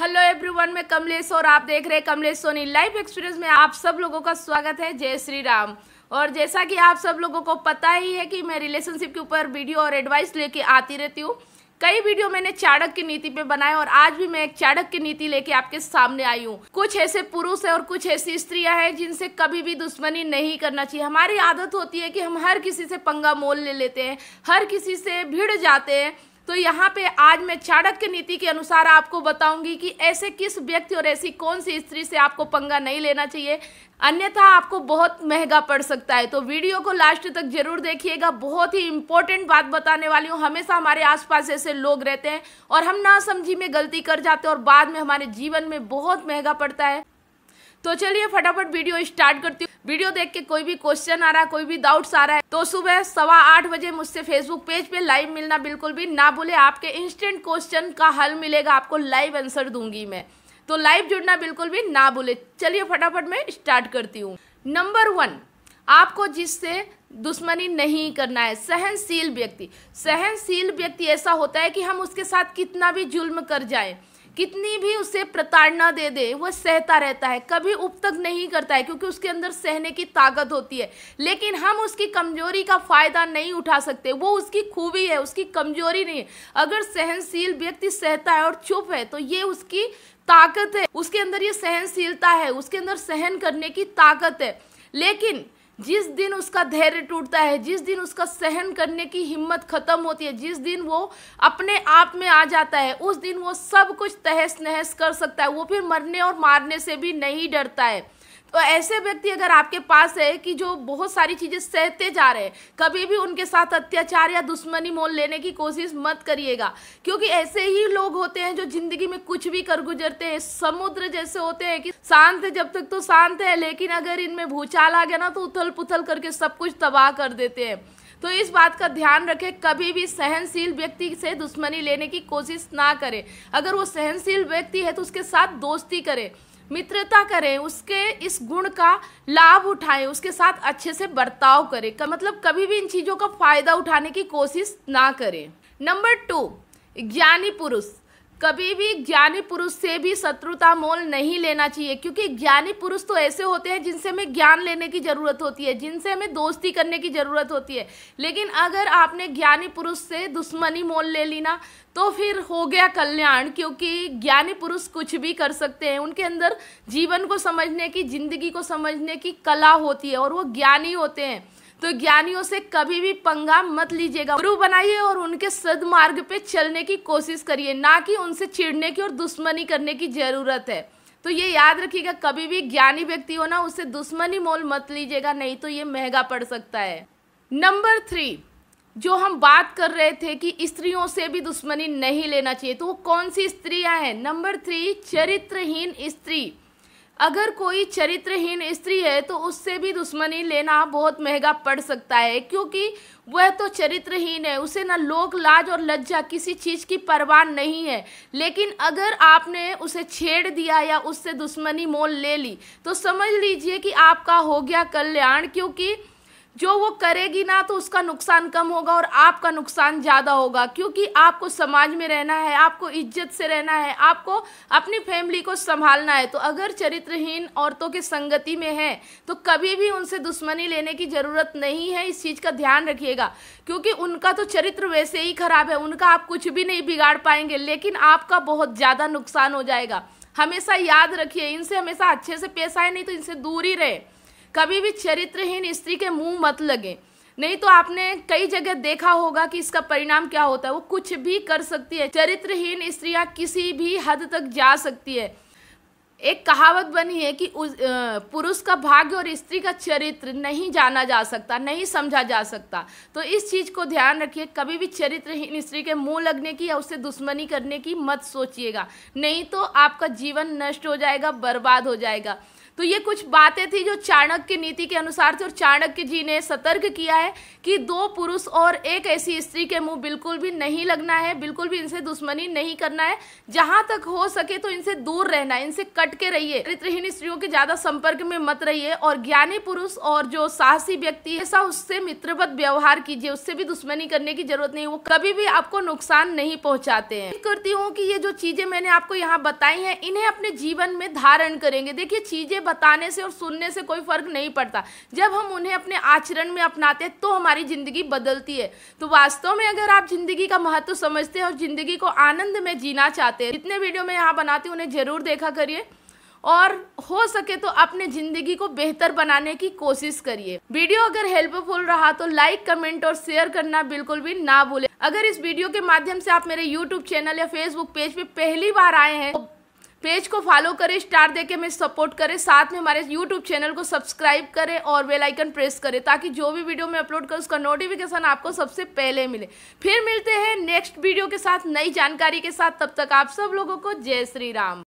hello everyone मैं कमलेश और आप देख रहे हैं कमलेश सोनी लाइफ एक्सपीरियंस में आप सब लोगों का स्वागत है जय श्री राम और जैसा कि आप सब लोगों को पता ही है कि मैं रिलेशनशिप के ऊपर वीडियो और एडवाइस लेके आती रहती हूँ कई वीडियो मैंने चाणक की नीति पे बनाए और आज भी मैं एक चाणक की नीति लेके आपके सामने आई हूँ कुछ ऐसे पुरुष है और कुछ ऐसी स्त्रियां हैं जिनसे कभी भी दुश्मनी नहीं करना चाहिए हमारी आदत होती है कि हम हर किसी से पंगा मोल ले लेते हैं हर किसी से भिड़ जाते हैं तो यहाँ पे आज मैं चाणक्य नीति के अनुसार आपको बताऊंगी कि ऐसे किस व्यक्ति और ऐसी कौन सी स्त्री से आपको पंगा नहीं लेना चाहिए अन्यथा आपको बहुत महंगा पड़ सकता है तो वीडियो को लास्ट तक जरूर देखिएगा बहुत ही इंपॉर्टेंट बात बताने वाली हूँ हमेशा हमारे आसपास ऐसे लोग रहते हैं और हम ना समझी में गलती कर जाते हैं और बाद में हमारे जीवन में बहुत महंगा पड़ता है तो चलिए फटाफट वीडियो स्टार्ट करती हूँ वीडियो देख के कोई भी क्वेश्चन आ रहा है कोई भी डाउट्स आ रहा है तो सुबह सवा आठ बजे मुझसे फेसबुक पेज पे लाइव मिलना बिल्कुल भी ना भूले आपके इंस्टेंट क्वेश्चन का हल मिलेगा आपको लाइव आंसर दूंगी मैं तो लाइव जुड़ना बिल्कुल भी ना भूले चलिए फटाफट मैं स्टार्ट करती हूँ नंबर वन आपको जिससे दुश्मनी नहीं करना है सहनशील व्यक्ति सहनशील व्यक्ति ऐसा होता है कि हम उसके साथ कितना भी जुल्म कर जाएं कितनी भी उसे प्रताड़ना दे दे वह सहता रहता है कभी उप तक नहीं करता है क्योंकि उसके अंदर सहने की ताकत होती है लेकिन हम उसकी कमजोरी का फायदा नहीं उठा सकते वो उसकी खूबी है उसकी कमजोरी नहीं है अगर सहनशील व्यक्ति सहता है और चुप है तो ये उसकी ताकत है उसके अंदर ये सहनशीलता है उसके अंदर सहन करने की ताकत है लेकिन जिस दिन उसका धैर्य टूटता है जिस दिन उसका सहन करने की हिम्मत खत्म होती है जिस दिन वो अपने आप में आ जाता है उस दिन वो सब कुछ तहस नहस कर सकता है वो फिर मरने और मारने से भी नहीं डरता है तो ऐसे व्यक्ति अगर आपके पास है कि जो बहुत सारी चीज़ें सहते जा रहे हैं कभी भी उनके साथ अत्याचार या दुश्मनी मोल लेने की कोशिश मत करिएगा क्योंकि ऐसे ही लोग होते हैं जो जिंदगी में कुछ भी कर गुजरते हैं समुद्र जैसे होते हैं कि शांत जब तक तो शांत है लेकिन अगर इनमें भूचाल आ गया ना तो उथल पुथल करके सब कुछ तबाह कर देते हैं तो इस बात का ध्यान रखें कभी भी सहनशील व्यक्ति से दुश्मनी लेने की कोशिश ना करें अगर वो सहनशील व्यक्ति है तो उसके साथ दोस्ती करें मित्रता करें उसके इस गुण का लाभ उठाएं उसके साथ अच्छे से बर्ताव करें मतलब कभी भी इन चीज़ों का फायदा उठाने की कोशिश ना करें नंबर टू ज्ञानी पुरुष कभी भी ज्ञानी पुरुष से भी शत्रुता मोल नहीं लेना चाहिए क्योंकि ज्ञानी पुरुष तो ऐसे होते हैं जिनसे हमें ज्ञान लेने की ज़रूरत होती है जिनसे हमें दोस्ती करने की ज़रूरत होती है लेकिन अगर आपने ज्ञानी पुरुष से दुश्मनी मोल ले ली ना तो फिर हो गया कल्याण क्योंकि ज्ञानी पुरुष कुछ भी कर सकते हैं उनके अंदर जीवन को समझने की जिंदगी को समझने की कला होती है और वो ज्ञानी होते हैं तो ज्ञानियों से कभी भी पंगा मत लीजिएगा गुरु बनाइए और उनके सदमार्ग पे चलने की कोशिश करिए ना कि उनसे चिढ़ने की और दुश्मनी करने की ज़रूरत है तो ये याद रखिएगा कभी भी ज्ञानी व्यक्ति हो ना उससे दुश्मनी मोल मत लीजिएगा नहीं तो ये महंगा पड़ सकता है नंबर थ्री जो हम बात कर रहे थे कि स्त्रियों से भी दुश्मनी नहीं लेना चाहिए तो वो कौन सी स्त्रियां हैं नंबर थ्री चरित्रहीन स्त्री अगर कोई चरित्रहीन स्त्री है तो उससे भी दुश्मनी लेना बहुत महंगा पड़ सकता है क्योंकि वह तो चरित्रहीन है उसे ना लोक लाज और लज्जा किसी चीज़ की परवाह नहीं है लेकिन अगर आपने उसे छेड़ दिया या उससे दुश्मनी मोल ले ली तो समझ लीजिए कि आपका हो गया कल्याण क्योंकि जो वो करेगी ना तो उसका नुकसान कम होगा और आपका नुकसान ज़्यादा होगा क्योंकि आपको समाज में रहना है आपको इज्जत से रहना है आपको अपनी फैमिली को संभालना है तो अगर चरित्रहीन औरतों के संगति में है तो कभी भी उनसे दुश्मनी लेने की ज़रूरत नहीं है इस चीज़ का ध्यान रखिएगा क्योंकि उनका तो चरित्र वैसे ही खराब है उनका आप कुछ भी नहीं बिगाड़ पाएंगे लेकिन आपका बहुत ज़्यादा नुकसान हो जाएगा हमेशा याद रखिए इनसे हमेशा अच्छे से पेश आए नहीं तो इनसे दूर ही रहे कभी भी चरित्रहीन स्त्री के मुंह मत लगे नहीं तो आपने कई जगह देखा होगा कि इसका परिणाम क्या होता है वो कुछ भी कर सकती है चरित्रहीन स्त्रियां किसी भी हद तक जा सकती है एक कहावत बनी है कि पुरुष का भाग्य और स्त्री का चरित्र नहीं जाना जा सकता नहीं समझा जा सकता तो इस चीज़ को ध्यान रखिए कभी भी चरित्रहीन स्त्री के मुंह लगने की या उससे दुश्मनी करने की मत सोचिएगा नहीं तो आपका जीवन नष्ट हो जाएगा बर्बाद हो जाएगा तो ये कुछ बातें थी जो चाणक्य नीति के अनुसार थी और चाणक्य जी ने सतर्क किया है कि दो पुरुष और एक ऐसी स्त्री के मुंह बिल्कुल भी नहीं लगना है बिल्कुल भी इनसे दुश्मनी नहीं करना है जहां तक हो सके तो इनसे दूर रहना है इनसे कट के रहिए चरित्रहीन स्त्रियों के ज्यादा संपर्क में मत रहिए और ज्ञानी पुरुष और जो साहसी व्यक्ति ऐसा उससे मित्रवत व्यवहार कीजिए उससे भी दुश्मनी करने की जरूरत नहीं वो कभी भी आपको नुकसान नहीं पहुंचाते हैं करती हूँ कि ये जो चीजें मैंने आपको यहाँ बताई हैं इन्हें अपने जीवन में धारण करेंगे देखिए चीजें बताने से और सुनने से कोई फर्क नहीं पड़ता जब हम उन्हें अपने आचरण में अपनाते हैं तो हमारी ज़िंदगी बदलती है तो वास्तव में अगर आप ज़िंदगी का महत्व समझते हैं और ज़िंदगी को आनंद में जीना चाहते हैं जितने वीडियो मैं यहाँ बनाती हूँ उन्हें ज़रूर देखा करिए और हो सके तो अपने जिंदगी को बेहतर बनाने की कोशिश करिए वीडियो अगर हेल्पफुल रहा तो लाइक कमेंट और शेयर करना बिल्कुल भी ना भूले अगर इस वीडियो के माध्यम से आप मेरे YouTube चैनल या Facebook पेज पे पहली बार आए हैं तो पेज को फॉलो करें स्टार दे के हमें सपोर्ट करें साथ में हमारे यूट्यूब चैनल को सब्सक्राइब करें और बेल आइकन प्रेस करें ताकि जो भी वीडियो मैं अपलोड करूँ उसका नोटिफिकेशन आपको सबसे पहले मिले फिर मिलते हैं नेक्स्ट वीडियो के साथ नई जानकारी के साथ तब तक आप सब लोगों को जय श्री राम